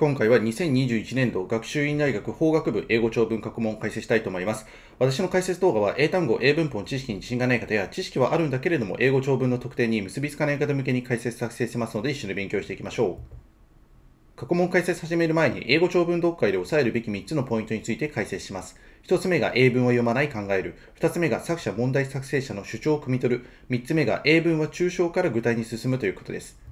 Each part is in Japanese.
今回は2021年度学習院大学法学部英語長文学問を解説したいと思います。私の解説動画は英単語、英文法の知識に自信がない方や知識はあるんだけれども英語長文の特定に結びつかない方向けに解説作成しますので一緒に勉強していきましょう。過去問解説始める前に英語長文読解で押さえるべき3つのポイントについて解説します。1つ目が英文を読まない考える。2つ目が作者問題作成者の主張を汲み取る。3つ目が英文は抽象から具体に進むということです。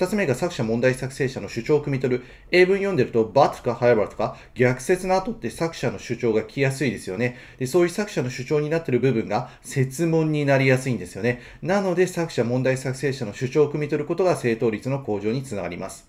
2つ目が作者問題作成者の主張を汲み取る。英文読んでると、バとかハイバとか逆説の後って作者の主張が来やすいですよね。で、そういう作者の主張になってる部分が説問になりやすいんですよね。なので作者問題作成者の主張を汲み取ることが正答率の向上につながります。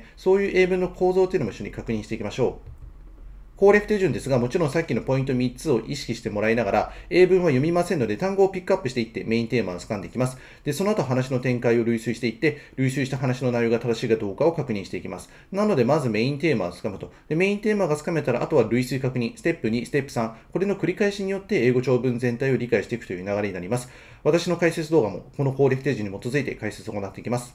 そういう英文の構造というのも一緒に確認していきましょう。攻略手順ですが、もちろんさっきのポイント3つを意識してもらいながら、英文は読みませんので、単語をピックアップしていってメインテーマを掴んでいきます。で、その後話の展開を類推していって、類推した話の内容が正しいかどうかを確認していきます。なので、まずメインテーマを掴むと。で、メインテーマが掴めたら、あとは類推確認、ステップ2、ステップ3、これの繰り返しによって英語長文全体を理解していくという流れになります。私の解説動画も、この攻略手順に基づいて解説を行っていきます。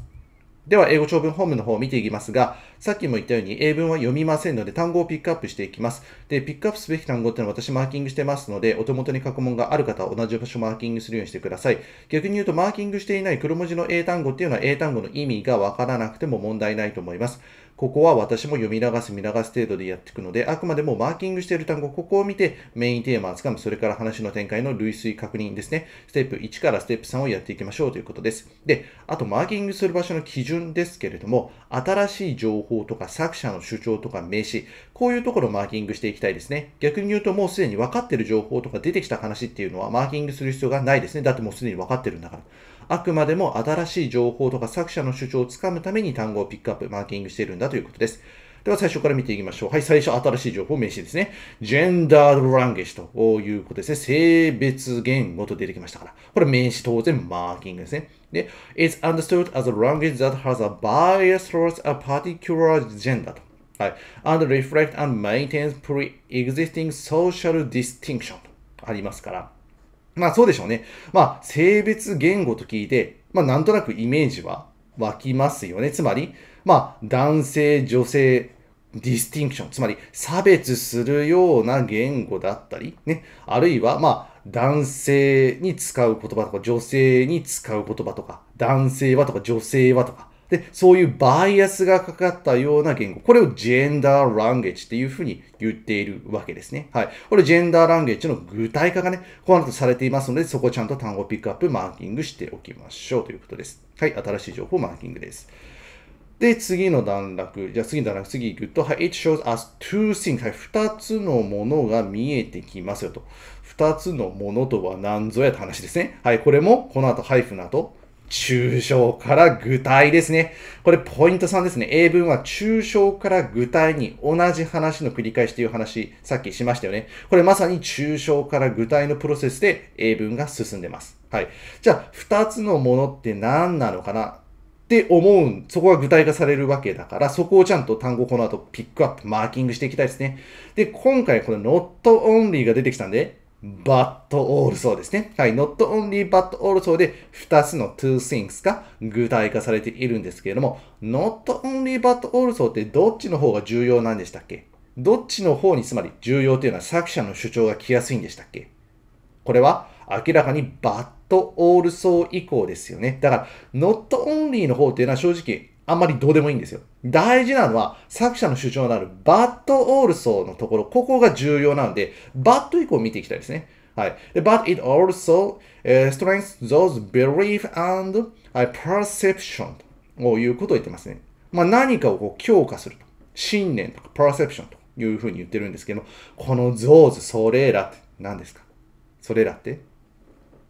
では、英語長文本文の方を見ていきますが、さっきも言ったように英文は読みませんので、単語をピックアップしていきます。で、ピックアップすべき単語っていうのは私マーキングしてますので、お手元に過去問がある方は同じ場所マーキングするようにしてください。逆に言うと、マーキングしていない黒文字の英単語っていうのは英単語の意味がわからなくても問題ないと思います。ここは私も読み流す、見流す程度でやっていくので、あくまでもマーキングしている単語、ここを見てメインテーマをつかむ、それから話の展開の類推確認ですね。ステップ1からステップ3をやっていきましょうということです。で、あとマーキングする場所の基準ですけれども、新しい情報とか作者の主張とか名詞、こういうところをマーキングしていきたいですね。逆に言うともうすでに分かってる情報とか出てきた話っていうのはマーキングする必要がないですね。だってもうすでに分かってるんだから。あくまでも新しい情報とか作者の主張をつかむために単語をピックアップ、マーキングしているんだということです。では最初から見ていきましょう。はい、最初、新しい情報、名詞ですね。ジェンダーランゲージということですね。性別言語と出てきましたから。これ名詞当然マーキングですね。で、is t understood as a language that has a bias towards a particular gender と。はい。and reflect and maintains pre-existing social distinction とありますから。まあそうでしょうね。まあ性別言語と聞いて、まあなんとなくイメージは湧きますよね。つまり、まあ男性、女性、ディスティンクション、つまり差別するような言語だったり、ね、あるいは、まあ、男性に使う言葉とか、女性に使う言葉とか、男性はとか、女性はとか、で、そういうバイアスがかかったような言語。これをジェンダーランゲージっていうふうに言っているわけですね。はい。これジェンダーランゲージの具体化がね、こうなとされていますので、そこをちゃんと単語ピックアップ、マーキングしておきましょうということです。はい。新しい情報マーキングです。で、次の段落。じゃあ次の段落、次行くと、はい。It shows us two things. はい。二つのものが見えてきますよと。二つのものとは何ぞやって話ですね。はい。これも、この後、ハイフの後、抽象から具体ですね。これポイント3ですね。英文は抽象から具体に同じ話の繰り返しという話、さっきしましたよね。これまさに抽象から具体のプロセスで英文が進んでます。はい。じゃあ、2つのものって何なのかなって思う、そこが具体化されるわけだから、そこをちゃんと単語この後ピックアップ、マーキングしていきたいですね。で、今回この not only が出てきたんで、but also ですね。はい。not only but also で2つの two things が具体化されているんですけれども、not only but also ってどっちの方が重要なんでしたっけどっちの方につまり重要というのは作者の主張が来やすいんでしたっけこれは明らかに but also 以降ですよね。だから not only の方というのは正直あんまりどうでもいいんですよ。大事なのは、作者の主張のある but also のところ、ここが重要なんで、but 以降見ていきたいですね。はい。but it also、uh, s t r e n g t h s those belief and、uh, perception ということを言ってますね。まあ、何かをこう強化すると。信念とか perception というふうに言ってるんですけど、この those、それらって何ですかそれらって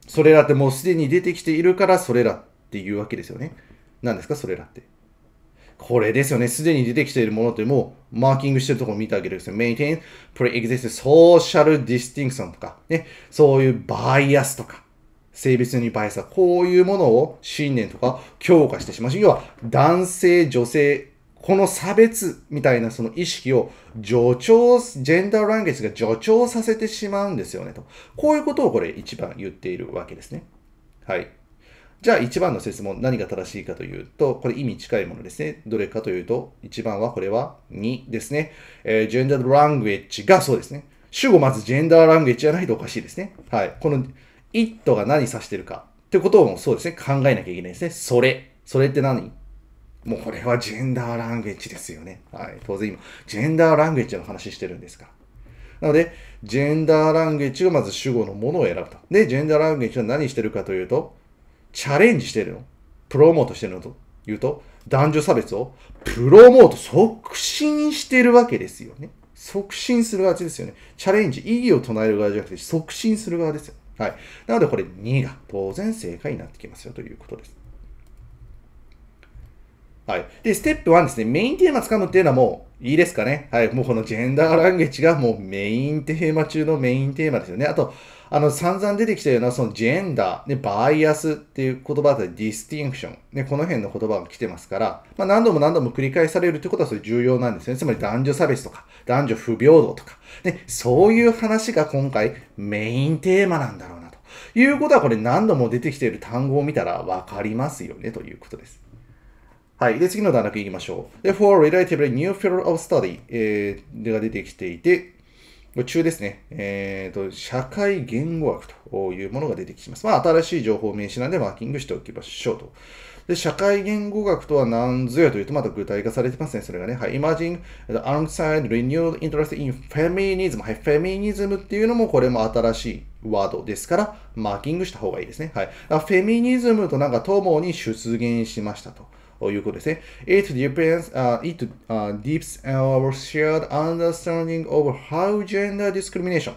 それらってもうすでに出てきているから、それらっていうわけですよね。何ですかそれらって。これですよね。すでに出てきているものってもうマーキングしてるところ見てあげるですよ。maintain pre-existing social distinction とか、ね、そういうバイアスとか、性別にバイアスとか、こういうものを信念とか強化してしまう。要は男性、女性、この差別みたいなその意識を助長、ジェンダーランゲージが助長させてしまうんですよねと。こういうことをこれ一番言っているわけですね。はい。じゃあ1番の質問何が正しいかというと、これ意味近いものですね。どれかというと、1番はこれは2ですね。えー、ジェンダーラングエッジがそうですね。主語まずジェンダーラングエッジじゃないとおかしいですね。はい。この it が何指してるかってことをそうですね、考えなきゃいけないですね。それ。それって何もうこれはジェンダーラングエッジですよね。はい。当然今、ジェンダーラングエッジの話してるんですから。なので、ジェンダーラングエッジがまず主語のものを選ぶと。で、ジェンダーラングエッジは何してるかというと、チャレンジしてるのプロモートしてるのと言うと、男女差別をプロモート、促進してるわけですよね。促進する側ですよね。チャレンジ、意義を唱える側じゃなくて、促進する側ですよ。はい。なので、これ2が当然正解になってきますよということです。はい。で、ステップ1ですね。メインテーマ掴むっていうのはもういいですかね。はい。もうこのジェンダーランゲージがもうメインテーマ中のメインテーマですよね。あと、あの、散々出てきたような、そのジェンダー、ね、バイアスっていう言葉でディスティンクション、ね、この辺の言葉が来てますから、まあ、何度も何度も繰り返されるってことはそれ重要なんですね。つまり男女差別とか、男女不平等とか、ね、そういう話が今回メインテーマなんだろうなと。いうことはこれ何度も出てきている単語を見たらわかりますよねということです。はい。で、次の段落いきましょう。で、for relatively new field of study、えー、が出てきていて、夢中ですね。えーと、社会言語学というものが出てきます。まあ、新しい情報名詞なんでマーキングしておきましょうと。で、社会言語学とは何ぞやというと、また具体化されてますね、それがね。はい。Imagine the alongside renewed interest in feminism。はい。フェミニズムっていうのも、これも新しいワードですから、マーキングした方がいいですね。はい。フェミニズムとなんか、ともに出現しましたと。ということですね。It depends,、uh, it、uh, deeps our shared understanding of how gender discrimination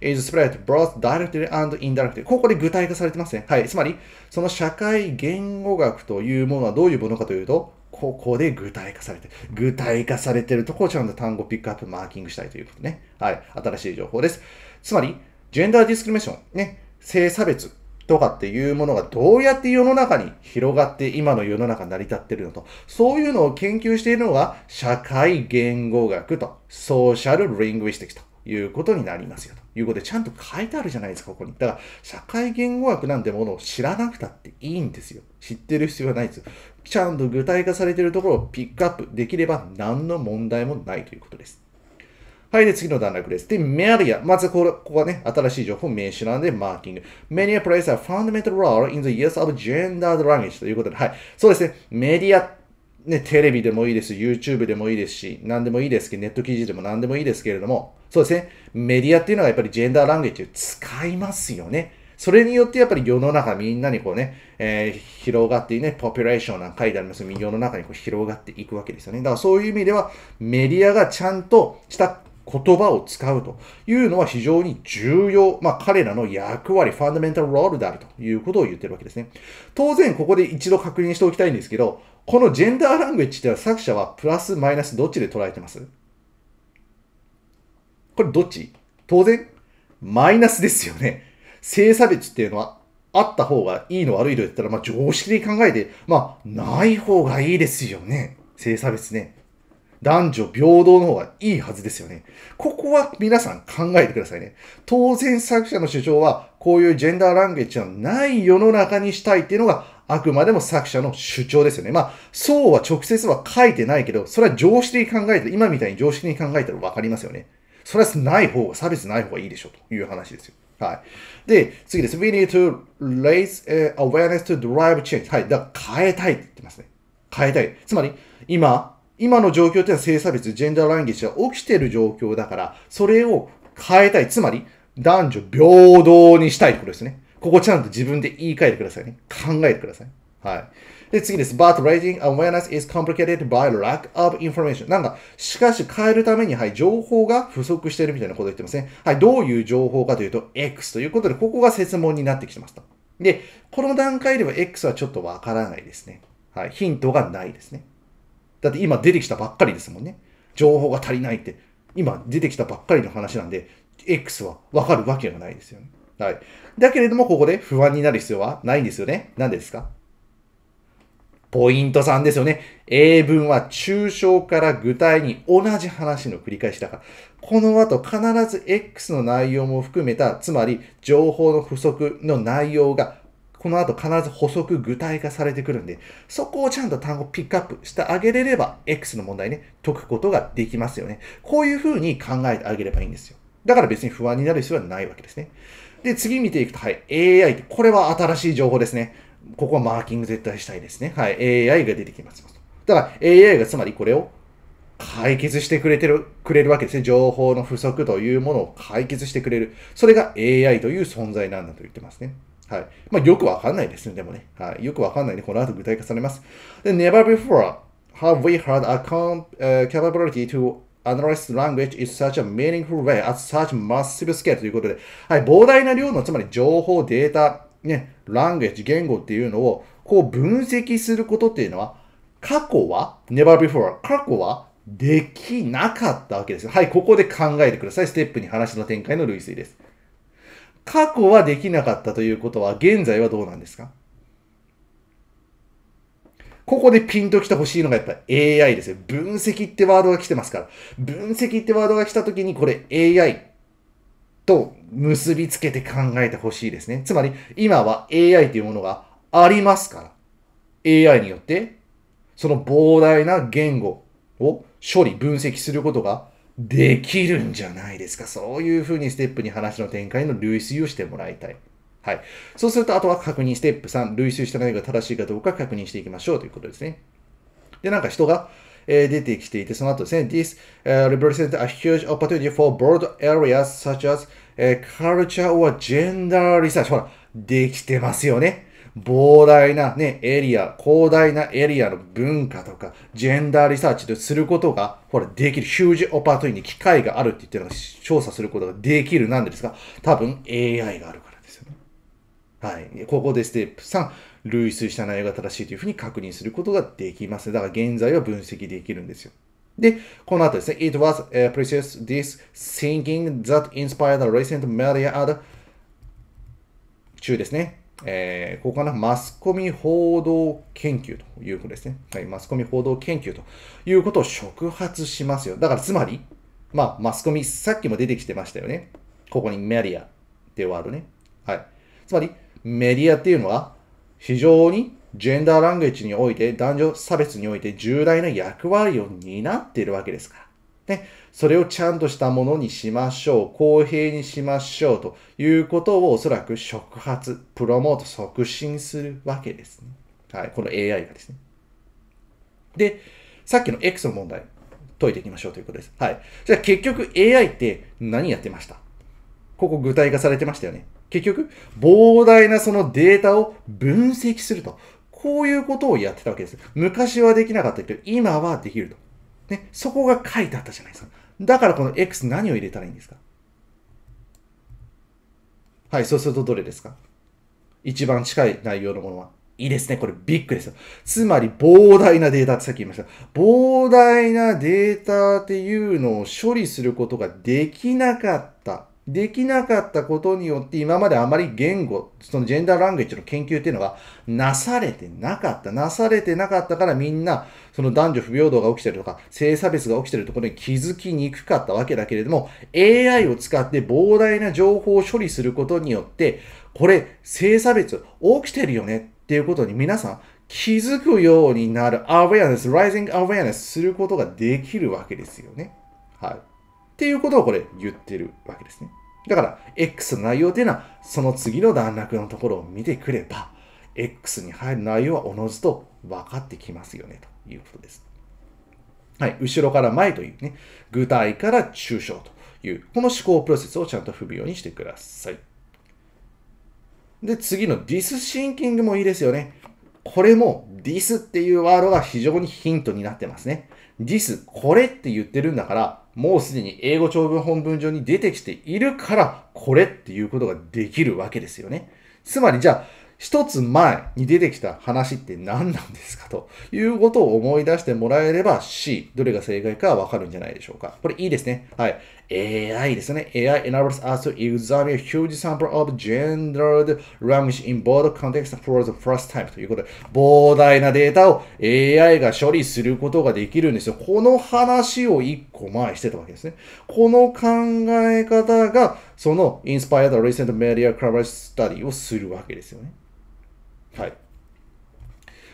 is spread both directly and indirectly. ここで具体化されてますね。はい。つまり、その社会言語学というものはどういうものかというと、ここで具体化されてる。具体化されてるとこをちゃんと単語ピックアップマーキングしたいということね。はい。新しい情報です。つまり、ジェンダーディスクリミネーション、ね、性差別とかっていうものがどうやって世の中に広がって今の世の中成り立ってるのと、そういうのを研究しているのが社会言語学とソーシャル・リングィスティクということになりますよということでちゃんと書いてあるじゃないですか、ここに。だから社会言語学なんてものを知らなくたっていいんですよ。知ってる必要はないですちゃんと具体化されているところをピックアップできれば何の問題もないということです。はい、で、次の段落です。で、メディア。まずこれ、ここはね、新しい情報、名詞なんで、マーキング。メディア plays a fundamental role in the use of gendered language ということで、はい。そうですね、メディア、ね、テレビでもいいです、YouTube でもいいですし、何でもいいですけど、ネット記事でも何でもいいですけれども、そうですね、メディアっていうのはやっぱりジェンダーランゲージを使いますよね。それによってやっぱり世の中みんなにこうね、えー、広がってね、ポピュレーションなんか書いてあります世の中にこう広がっていくわけですよね。だからそういう意味ではメディアがちゃんとした言葉を使うというのは非常に重要。まあ、彼らの役割、ファンダメンタルロールであるということを言ってるわけですね。当然、ここで一度確認しておきたいんですけど、このジェンダーラングエッジでは作者はプラスマイナスどっちで捉えてますこれどっち当然、マイナスですよね。性差別っていうのはあった方がいいの悪いの言ったら、まあ、常識で考えて、まあ、ない方がいいですよね。性差別ね。男女平等の方がいいはずですよね。ここは皆さん考えてくださいね。当然作者の主張は、こういうジェンダーランゲージのない世の中にしたいっていうのが、あくまでも作者の主張ですよね。まあ、そうは直接は書いてないけど、それは常識に考えて、今みたいに常識に考えたらわかりますよね。それはない方が、差別ない方がいいでしょという話ですよ。はい。で、次です。We need to raise、awareness to drive change. はい。だから変えたいって言ってますね。変えたい。つまり、今、今の状況っていうのは性差別、ジェンダーランゲージが起きてる状況だから、それを変えたい。つまり、男女平等にしたいところですね。ここちゃんと自分で言い換えてくださいね。考えてください。はい。で、次です。But raising awareness is complicated by lack of information. なんか、しかし変えるために、はい、情報が不足しているみたいなことを言ってますね。はい、どういう情報かというと、X ということで、ここが説問になってきてますと。で、この段階では X はちょっとわからないですね。はい、ヒントがないですね。だって今出てきたばっかりですもんね。情報が足りないって。今出てきたばっかりの話なんで、X はわかるわけがないですよね。はい。だけれども、ここで不安になる必要はないんですよね。何ですかポイント3ですよね。英文は抽象から具体に同じ話の繰り返しだから。この後必ず X の内容も含めた、つまり情報の不足の内容がこの後必ず補足具体化されてくるんで、そこをちゃんと単語ピックアップしてあげれれば、X の問題ね、解くことができますよね。こういう風に考えてあげればいいんですよ。だから別に不安になる必要はないわけですね。で、次見ていくと、はい、AI って、これは新しい情報ですね。ここはマーキング絶対したいですね。はい、AI が出てきます。だから AI がつまりこれを解決してくれてる、くれるわけですね。情報の不足というものを解決してくれる。それが AI という存在なんだと言ってますね。はい。まあ、よくわかんないですね、でもね。はい。よくわかんないね。この後具体化されます。で、never before have we had a c o a p a b i l i t y to analyze language in such a meaningful way at such massive scale ということで、はい。膨大な量の、つまり情報、データ、ね、ランエッジ、言語っていうのを、こう分析することっていうのは、過去は、never before、過去はできなかったわけです。はい、ここで考えてください。ステップに話の展開の類推です。過去はできなかったということは、現在はどうなんですかここでピンと来てほしいのがやっぱ AI ですよ。分析ってワードが来てますから。分析ってワードが来た時にこれ AI と結びつけて考えてほしいですね。つまり今は AI というものがありますから。AI によってその膨大な言語を処理、分析することができるんじゃないですか。そういうふうにステップに話の展開の類推をしてもらいたい。はい。そうすると、あとは確認、ステップ3、類推した内容が正しいかどうか確認していきましょうということですね。で、なんか人が、え出てきていて、その後ですね、This、uh, represents a huge opportunity for broad areas such as、uh, culture or gender research。ほら、できてますよね。膨大なね、エリア、広大なエリアの文化とか、ジェンダーリサーチですることが、ほら、できる、ヒュージオパートリーに機会があるって言ってるのが、調査することができるなんですが、多分 AI があるからですよね。はい。ここでステップ3、類推した内容が正しいというふうに確認することができます。だから現在は分析できるんですよ。で、この後ですね、It was a precious this thinking that inspired recent media ad 中ですね。えー、ここかな、マスコミ報道研究ということですね。はい、マスコミ報道研究ということを触発しますよ。だからつまり、まあ、マスコミ、さっきも出てきてましたよね。ここにメディアっていうワードね。はい。つまり、メディアっていうのは、非常にジェンダーランゲージにおいて、男女差別において重大な役割を担っているわけですから。ね、それをちゃんとしたものにしましょう、公平にしましょうということをおそらく触発、プロモート、促進するわけですね。はい、この AI がですね。で、さっきの X の問題、解いていきましょうということです。はい。じゃあ結局 AI って何やってましたここ具体化されてましたよね。結局、膨大なそのデータを分析すると。こういうことをやってたわけです。昔はできなかったけど、今はできると。ね、そこが書いてあったじゃないですか。だからこの X 何を入れたらいいんですかはい、そうするとどれですか一番近い内容のものは。いいですね。これビッグですよ。つまり膨大なデータってさっき言いました。膨大なデータっていうのを処理することができなかった。できなかったことによって今まであまり言語、そのジェンダーランゲージの研究っていうのがなされてなかった。なされてなかったからみんなその男女不平等が起きてるとか性差別が起きてるところに気づきにくかったわけだけれども AI を使って膨大な情報を処理することによってこれ性差別起きてるよねっていうことに皆さん気づくようになるアウェアネス、rising awareness することができるわけですよね。はい。っていうことをこれ言ってるわけですね。だから、X の内容っていうのは、その次の段落のところを見てくれば、X に入る内容はおのずと分かってきますよね、ということです。はい、後ろから前というね、具体から抽象という、この思考プロセスをちゃんと踏むようにしてください。で、次のディスシンキングもいいですよね。これもディスっていうワードが非常にヒントになってますね。this、これって言ってるんだから、もうすでに英語長文本文上に出てきているから、これっていうことができるわけですよね。つまりじゃあ、一つ前に出てきた話って何なんですかということを思い出してもらえれば C、どれが正解かわかるんじゃないでしょうか。これいいですね。はい。AI ですね。AI enables us to examine a huge sample of gendered language in both contexts for the first time ということで、膨大なデータを AI が処理することができるんですよ。この話を一個前してたわけですね。この考え方が、その Inspired Recent Media Coverage Study をするわけですよね。はい。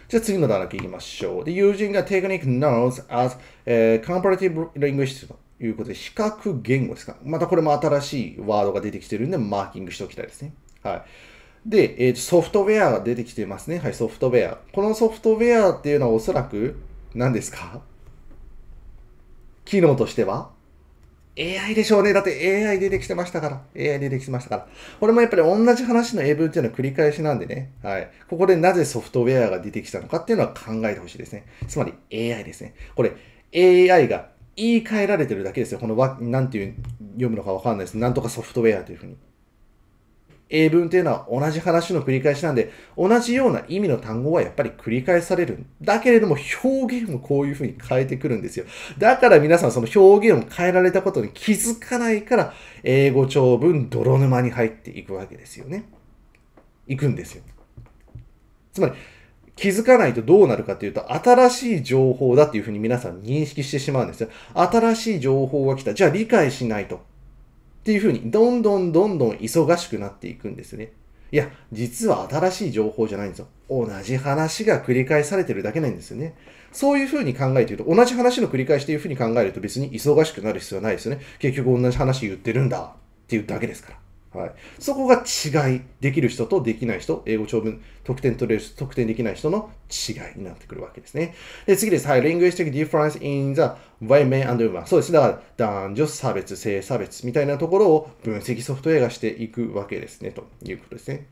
じゃあ次の段落いきましょう。で、友人が Technique Knows as、uh, Comparative Language いうことで、視覚言語ですか。またこれも新しいワードが出てきてるんで、マーキングしておきたいですね。はい。で、えー、ソフトウェアが出てきてますね。はい、ソフトウェア。このソフトウェアっていうのはおそらく何ですか機能としては AI でしょうね。だって AI 出てきてましたから。AI 出てきてましたから。これもやっぱり同じ話の英文っていうのは繰り返しなんでね。はい。ここでなぜソフトウェアが出てきたのかっていうのは考えてほしいですね。つまり AI ですね。これ AI が言い換えられてるだけですよ。このわ、なんていう、読むのかわかんないです。なんとかソフトウェアというふうに。英文っていうのは同じ話の繰り返しなんで、同じような意味の単語はやっぱり繰り返される。だけれども表現もこういうふうに変えてくるんですよ。だから皆さんその表現を変えられたことに気づかないから、英語長文泥沼に入っていくわけですよね。行くんですよ。つまり、気づかないとどうなるかというと、新しい情報だというふうに皆さん認識してしまうんですよ。新しい情報が来た。じゃあ理解しないと。っていうふうに、どんどんどんどん忙しくなっていくんですね。いや、実は新しい情報じゃないんですよ。同じ話が繰り返されてるだけなんですよね。そういうふうに考えていると、同じ話の繰り返しというふうに考えると別に忙しくなる必要はないですよね。結局同じ話言ってるんだっていうだけですから。はい、そこが違い、できる人とできない人、英語長文、得点取れる人、得点できない人の違いになってくるわけですね。で、次です。はい。linguistic difference in the w h y m e n and w o m e n そうです。だから、男女差別、性差別みたいなところを分析ソフトウェアがしていくわけですね。ということですね。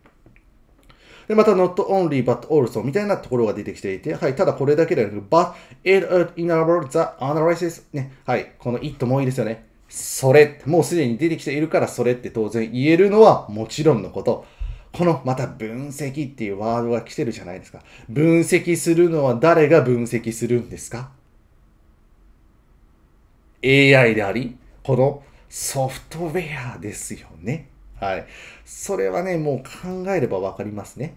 で、また、not only but also みたいなところが出てきていて、はい、ただこれだけではなく、but it enables the analysis ね、はい、この it もいいですよね。それ、もうすでに出てきているからそれって当然言えるのはもちろんのこと。このまた分析っていうワードが来てるじゃないですか。分析するのは誰が分析するんですか ?AI であり、このソフトウェアですよね。はい。それはね、もう考えればわかりますね。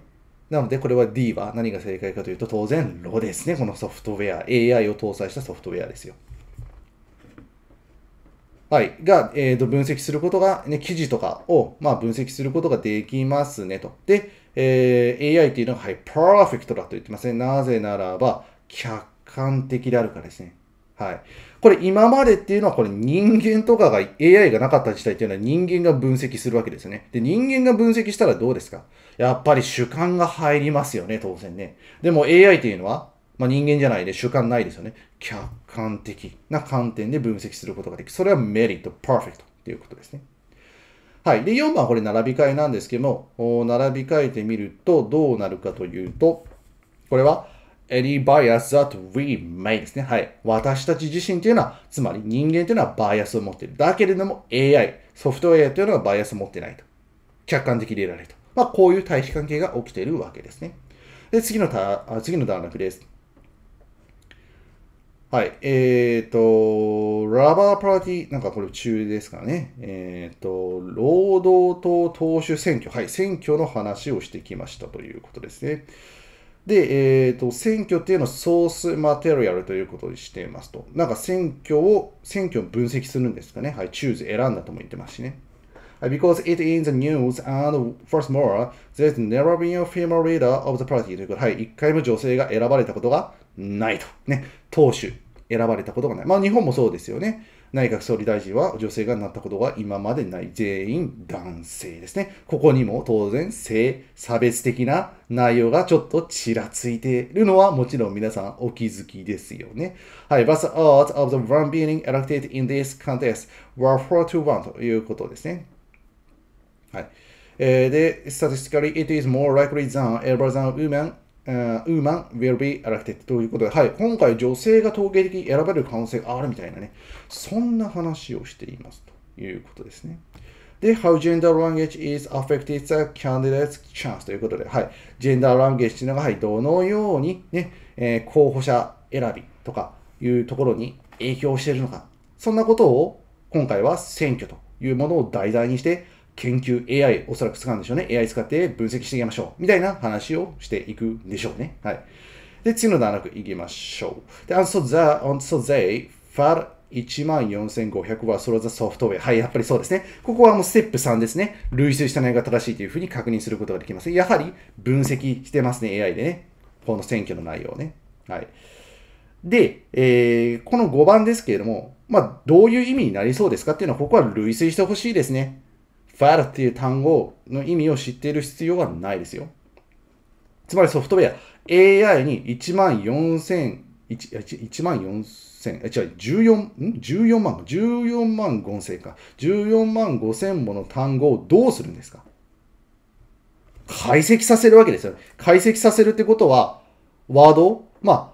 なので、これは D は何が正解かというと、当然、ロですね。このソフトウェア。AI を搭載したソフトウェアですよ。はい、が、えー、と分析することが、ね、記事とかを、まあ、分析することができますねと。で、えー、AI っていうのは、はい、パーフェクトだと言ってますね。なぜならば、客観的であるからですね。はい。これ今までっていうのはこれ人間とかが AI がなかった時代っていうのは人間が分析するわけですよね。で、人間が分析したらどうですかやっぱり主観が入りますよね、当然ね。でも AI っていうのはまあ、人間じゃないで主観ないですよね。客観的な観点で分析することができる。それはメリット、パーフェクトということですね。はい。で、4番はこれ並び替えなんですけども、並び替えてみるとどうなるかというと、これは any bias that we make ですね。はい。私たち自身というのは、つまり人間というのはバイアスを持っている。だけれども AI、ソフトウェアというのはバイアスを持ってないと。客観的でいられると。まあ、こういう対比関係が起きているわけですね。で、次のた、次の段落です。はい。えっ、ー、と、ラバーパーティー、なんかこれ中ですかね。えっ、ー、と、労働党党首選挙。はい。選挙の話をしてきましたということですね。で、えっ、ー、と、選挙っていうのはソースマテリアルということにしていますと。なんか選挙を、選挙を分析するんですかね。はい。チューズ選んだとも言ってますしね。Because it is in the news and first more, there's never been a female leader of the party ということはい。一回も女性が選ばれたことがないと。ね。党首選ばれたことがない。まあ、日本もそうですよね。内閣総理大臣は女性がなったことが今までない。全員男性ですね。ここにも当然性差別的な内容がちょっとちらついているのはもちろん皆さんお気づきですよね。はい。But the odds of the one being elected in this contest were 4 to 1ということですね。はい。で、statistically it is more likely than ever than women ウーマン will be elected ということで、はい、今回女性が統計的に選ばれる可能性があるみたいなね、そんな話をしていますということですね。で、How gender language is affected the candidate's chance ということで、はい、ジェンダーランゲージというのが、はい、どのようにね、えー、候補者選びとかいうところに影響しているのか、そんなことを今回は選挙というものを題材にして研究 AI おそらく使うんでしょうね。AI 使って分析していきましょう。みたいな話をしていくんでしょうね。はい。で、次の段落いきましょう。で、also the, also they, far 14,500はソロザソフトウェア。はい、やっぱりそうですね。ここはもうステップ3ですね。類推した内容が正しいというふうに確認することができます。やはり分析してますね、AI でね。この選挙の内容ね。はい。で、えー、この5番ですけれども、まあ、どういう意味になりそうですかっていうのは、ここは類推してほしいですね。ファイルっていう単語の意味を知っている必要はないですよ。つまりソフトウェア、AI に1万4000、1万4000、違う、14、ん ?14 万、14万5000か。14万5000もの単語をどうするんですか解析させるわけですよ。解析させるってことは、ワードまあ、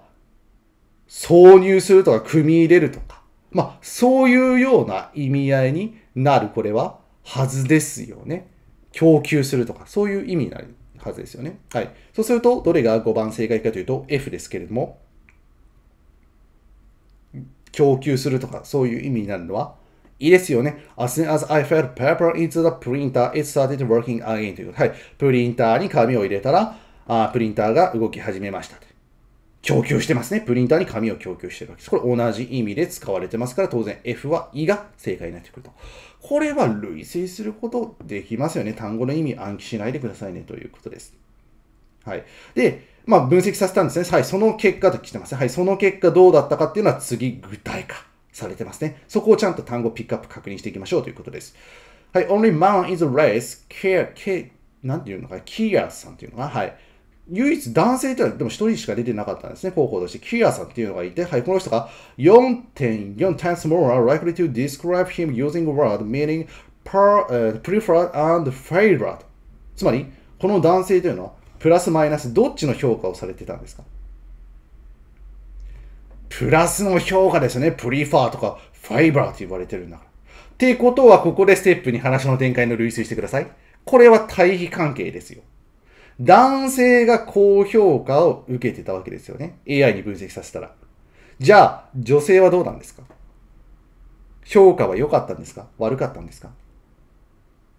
挿入するとか、組み入れるとか。まあ、そういうような意味合いになる、これは。はずですよね。供給するとか、そういう意味になるはずですよね。はい。そうすると、どれが5番正解かというと F ですけれども、供給するとか、そういう意味になるのは、いいですよね。As soon as I fed l paper into the printer, it started working again ということ。はい。プリンターに紙を入れたら、あプリンターが動き始めました。供給してますね。プリンターに紙を供給してるわけです。これ同じ意味で使われてますから、当然 F は E が正解になってくると。これは類推することできますよね。単語の意味暗記しないでくださいねということです。はい。で、まあ、分析させたんですね。はい、その結果と来てますね。はい、その結果どうだったかっていうのは次具体化されてますね。そこをちゃんと単語ピックアップ確認していきましょうということです。はい、only man is a race, care, care, なんていうのか、キ a さんっていうのが、はい。唯一男性というのは、でも一人しか出てなかったんですね、候補として。キアさんっていうのがいて、はい、この人が4.4 times more likely to describe him using a word meaning per,、uh, preferred and favored。つまり、この男性というのは、プラスマイナスどっちの評価をされてたんですかプラスの評価ですよね。プリファーとかファイバーと言われてるんだから。ってことは、ここでステップに話の展開の類推してください。これは対比関係ですよ。男性が高評価を受けてたわけですよね。AI に分析させたら。じゃあ、女性はどうなんですか評価は良かったんですか悪かったんですか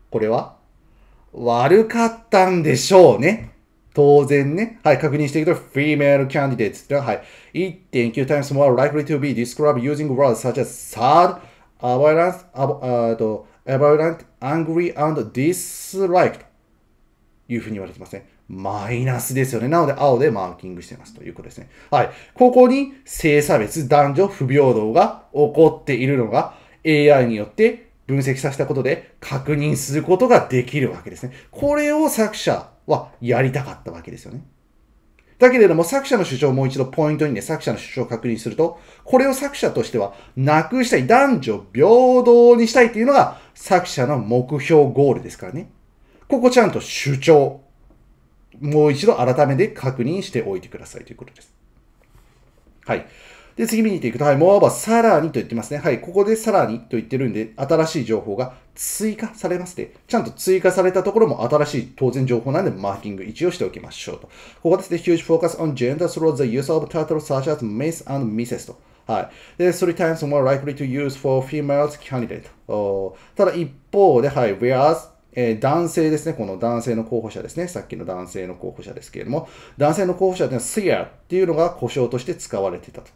これは悪かったんでしょうね。当然ね。はい、確認していくと、female candidates っては、い、1.9 times more likely to be described using words such as sad, a v a l a n c e abhorrent, angry, and disliked. いうふうに言われてますね。マイナスですよね。なので青でマーキングしてますということですね。はい。ここに性差別、男女不平等が起こっているのが AI によって分析させたことで確認することができるわけですね。これを作者はやりたかったわけですよね。だけれども作者の主張をもう一度ポイントにね、作者の主張を確認すると、これを作者としてはなくしたい、男女平等にしたいっていうのが作者の目標ゴールですからね。ここちゃんと主張。もう一度改めて確認しておいてくださいということです。はい。で、次見に行っていくと、はい、モアバさらにと言ってますね。はい、ここでさらにと言ってるんで、新しい情報が追加されますて、ちゃんと追加されたところも新しい当然情報なんで、マーキング一応しておきましょうと。ここですね、huge focus on gender through the use of titles such as miss and misses と。はい。で、three times more likely to use for females candidate. ただ一方で、はい、whereas えー、男性ですね、この男性の候補者ですね、さっきの男性の候補者ですけれども、男性の候補者でのは seer っていうのが故障として使われてたと。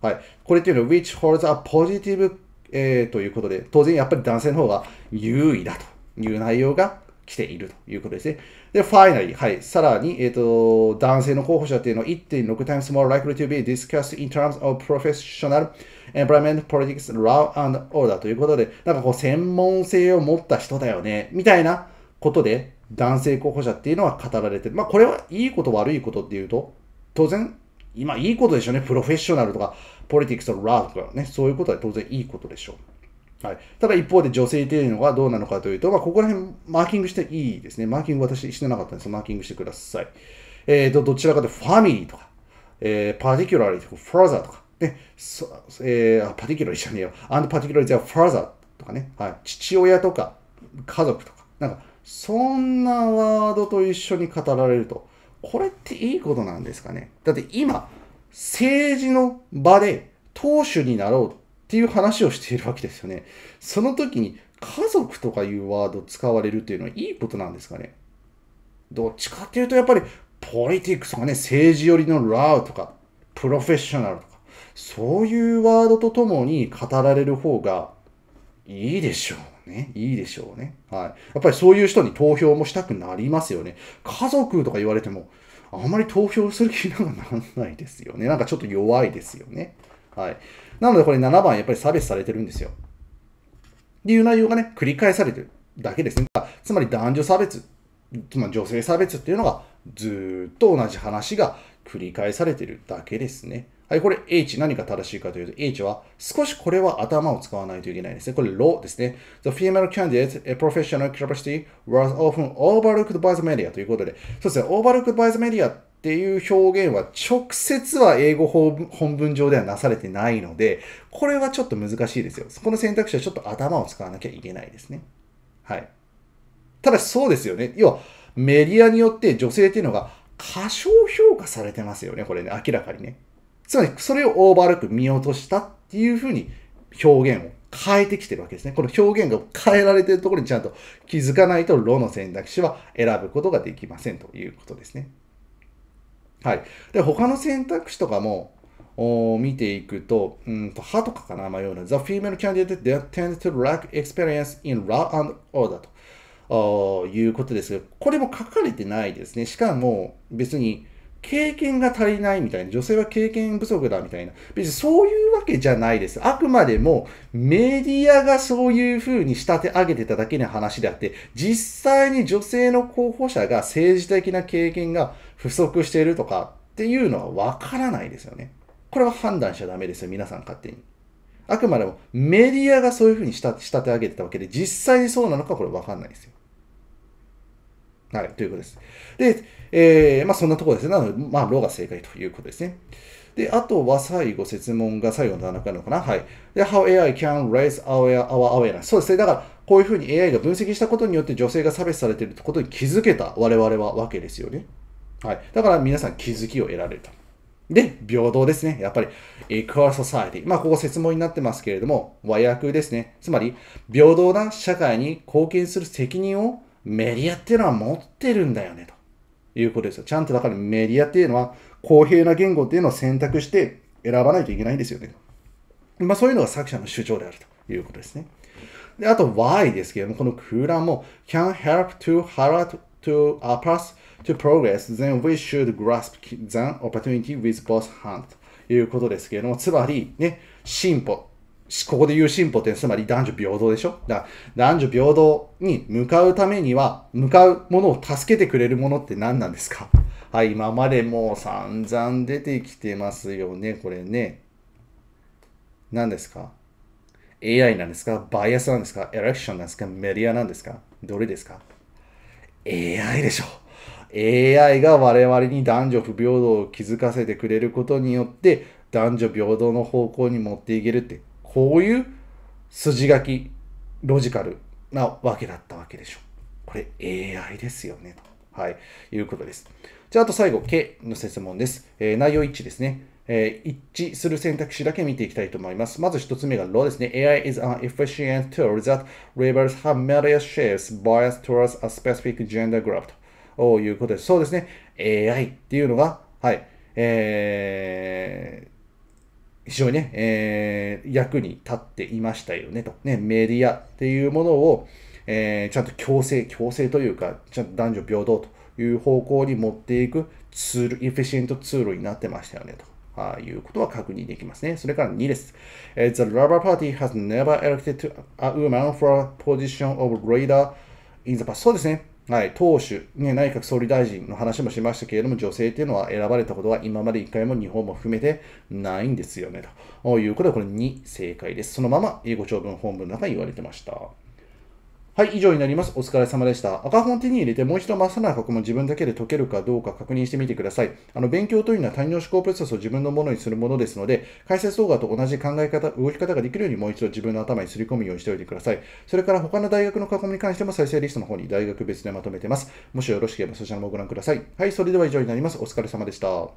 はい。これっていうのは which holds a positive、えー、ということで、当然やっぱり男性の方が優位だという内容が来ているということですね。で、ファイナリー、はい、さらに、えっ、ー、と、男性の候補者っていうのは1.6 times more likely to be discussed in terms of professional environment, politics, law and order ということで、なんかこう、専門性を持った人だよね、みたいなことで、男性候補者っていうのは語られてる。まあ、これはいいこと悪いことっていうと、当然、今いいことでしょうね。プロフェッショナルとか、ポリティクスとラーとかね、そういうことは当然いいことでしょう。はい、ただ一方で女性というのはどうなのかというと、まあ、ここら辺マーキングしていいですね。マーキング私してなかったんですマーキングしてください。えーと、どちらかというとファミリーとか、えー、パティキュラリーとか、ファーザーとか、ね、そえー、パティキュラリーじゃねえよ。アンドパティキュラリーじゃファーザーとかね、はい、父親とか、家族とか、なんか、そんなワードと一緒に語られると、これっていいことなんですかね。だって今、政治の場で党首になろうっていう話をしているわけですよね。その時に家族とかいうワード使われるっていうのはいいことなんですかねどっちかっていうとやっぱりポリティクスとかね、政治寄りのラウとか、プロフェッショナルとか、そういうワードとともに語られる方がいいでしょうね。いいでしょうね。はい。やっぱりそういう人に投票もしたくなりますよね。家族とか言われても、あんまり投票する気にならないですよね。なんかちょっと弱いですよね。はい。なのでこれ7番やっぱり差別されてるんですよ。っていう内容がね、繰り返されてるだけですね。つまり男女差別、つまり女性差別っていうのがずっと同じ話が繰り返されてるだけですね。はい、これ H 何が正しいかというと H は少しこれは頭を使わないといけないですね。これ law ですね。The female candidate, a professional capacity was often overlooked by the media ということで、そうですね、overlooked by the media っていう表現は直接は英語本文上ではなされてないので、これはちょっと難しいですよ。そこの選択肢はちょっと頭を使わなきゃいけないですね。はい。ただしそうですよね。要は、メディアによって女性っていうのが過小評価されてますよね。これね、明らかにね。つまり、それをオーバーロック見落としたっていうふうに表現を変えてきてるわけですね。この表現が変えられてるところにちゃんと気づかないと、ロの選択肢は選ぶことができませんということですね。はい。で、他の選択肢とかも、を見ていくと、うんと歯とかかな、まような。The female candidate tends to lack experience in law and order ということですが、これも書かれてないですね。しかも別に経験が足りないみたいな、女性は経験不足だみたいな、別にそういうわけじゃないです。あくまでもメディアがそういう風に仕立て上げてただけの話であって、実際に女性の候補者が政治的な経験が不足しているとかっていうのはわからないですよね。これは判断しちゃダメですよ、皆さん勝手に。あくまでもメディアがそういうふうに仕立て上げてたわけで、実際にそうなのかこれわかんないですよ。はい、ということです。で、えー、まあそんなところですね。なので、まあ、ロが正解ということですね。で、あとは最後、説問が最後の段落なのかな。はい。で、how AI can raise our awareness。そうですね。だから、こういうふうに AI が分析したことによって女性が差別されていることに気づけた我々はわけですよね。はい。だから皆さん気づきを得られると。で、平等ですね。やっぱり、equal society。まあ、ここ説問になってますけれども、和訳ですね。つまり、平等な社会に貢献する責任をメディアっていうのは持ってるんだよね、ということですよ。ちゃんとだからメディアっていうのは、公平な言語っていうのを選択して選ばないといけないんですよね。まあ、そういうのが作者の主張であるということですね。で、あと、why ですけれども、この空欄も、can help to h a r a to a plus to progress, then we should grasp the opportunity with both hands. いうことですけれども、つまり、ね、進歩。ここで言う進歩ってつまり男女平等でしょだ男女平等に向かうためには、向かうものを助けてくれるものって何なんですかはい、今までもう散々出てきてますよね、これね。何ですか ?AI なんですかバイアスなんですかエレクションなんですかメディアなんですかどれですか ?AI でしょ AI が我々に男女不平等を築かせてくれることによって男女平等の方向に持っていけるってこういう筋書きロジカルなわけだったわけでしょこれ AI ですよねはい、いうことですじゃああと最後 K の説問です、えー、内容一致ですねえー、一致する選択肢だけ見ていきたいと思います。まず一つ目が l a ですね。AI is an efficient tool that labels have various shapes biased towards a specific gender group. ということです。そうですね。AI っていうのが、はい、えー、非常にね、えー、役に立っていましたよねと。ね、メディアっていうものを、えー、ちゃんと強制、強制というか、ちゃんと男女平等という方向に持っていくツール、エフィシエントツールになってましたよねと。あいうことは確認できますね。それから2です。The Labour Party has never elected a woman for a position of leader in the past. そうですね。はい、党首、ね、内閣総理大臣の話もしましたけれども、女性というのは選ばれたことは今まで1回も日本も含めてないんですよね、ということで、これ2正解です。そのまま英語長文本文の中に言われてました。はい、以上になります。お疲れ様でした。赤本手に入れて、もう一度真っさな箱も自分だけで解けるかどうか確認してみてください。あの、勉強というのは単人思考プロセスを自分のものにするものですので、解説動画と同じ考え方、動き方ができるようにもう一度自分の頭にすり込むようにしておいてください。それから他の大学の囲みに関しても再生リストの方に大学別でまとめてます。もしよろしければそちらもご覧ください。はい、それでは以上になります。お疲れ様でした。